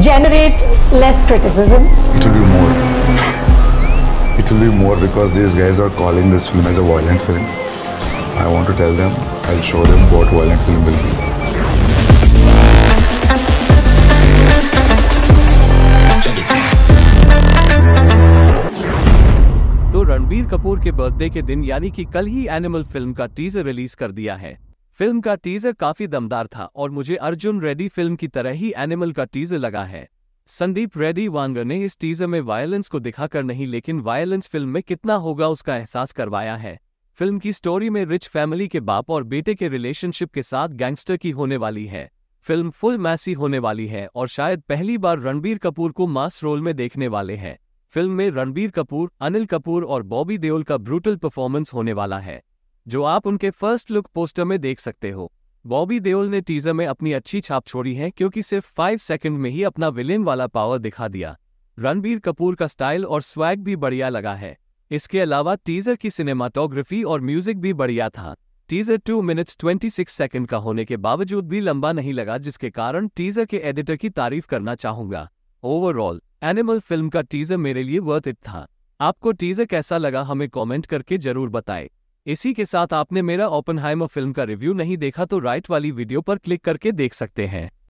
generate less criticism? It will be more. It will be more because these guys are calling this film as a violent film. I want to tell them, I'll show them what violent film will be. तो रणबीर कपूर के birthday के दिन यानी कि कल ही animal film का teaser release कर दिया है फिल्म का टीजर काफी दमदार था और मुझे अर्जुन रेड्डी फिल्म की तरह ही एनिमल का टीजर लगा है संदीप रेड्डी वांगर ने इस टीजर में वायलेंस को दिखाकर नहीं लेकिन वायलेंस फिल्म में कितना होगा उसका एहसास करवाया है फिल्म की स्टोरी में रिच फैमिली के बाप और बेटे के रिलेशनशिप के साथ गैंगस्टर की होने वाली है फिल्म फुल मैसी होने वाली है और शायद पहली बार रणबीर कपूर को मास रोल में देखने वाले हैं फिल्म में रणबीर कपूर अनिल कपूर और बॉबी देओल का ब्रूटल परफॉर्मेंस होने वाला है जो आप उनके फर्स्ट लुक पोस्टर में देख सकते हो बॉबी देओल ने टीजर में अपनी अच्छी छाप छोड़ी है क्योंकि सिर्फ फाइव सेकंड में ही अपना विलेन वाला पावर दिखा दिया रणबीर कपूर का स्टाइल और स्वैग भी बढ़िया लगा है इसके अलावा टीजर की सिनेमाटोग्राफी और म्यूजिक भी बढ़िया था teaser two minutes twenty six second का होने के बावजूद भी लंबा नहीं लगा जिसके कारण टीजर के एडिटर की तारीफ करना चाहूंगा ओवरऑल एनिमल फिल्म का टीजर मेरे लिए वर्थ इट था आपको टीजर कैसा लगा हमें कमेंट करके जरूर बताएं इसी के साथ आपने मेरा ओपनहाइमर फिल्म का रिव्यू नहीं देखा तो राइट वाली वीडियो पर क्लिक करके देख सकते हैं